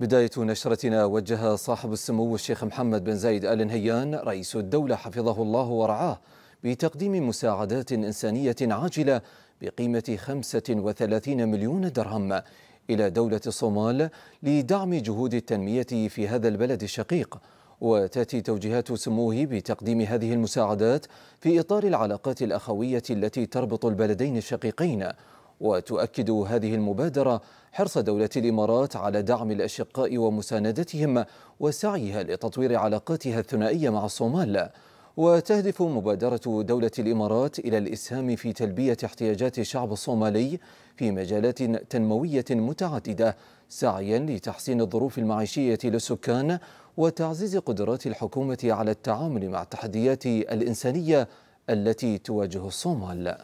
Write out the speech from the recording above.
بداية نشرتنا وجه صاحب السمو الشيخ محمد بن زايد آل نهيان رئيس الدولة حفظه الله ورعاه بتقديم مساعدات إنسانية عاجلة بقيمة 35 مليون درهم إلى دولة الصومال لدعم جهود التنمية في هذا البلد الشقيق وتأتي توجيهات سموه بتقديم هذه المساعدات في إطار العلاقات الأخوية التي تربط البلدين الشقيقين وتؤكد هذه المبادرة حرص دولة الإمارات على دعم الأشقاء ومساندتهم وسعيها لتطوير علاقاتها الثنائية مع الصومال وتهدف مبادرة دولة الإمارات إلى الإسهام في تلبية احتياجات الشعب الصومالي في مجالات تنموية متعددة سعيا لتحسين الظروف المعيشية للسكان وتعزيز قدرات الحكومة على التعامل مع التحديات الإنسانية التي تواجه الصومال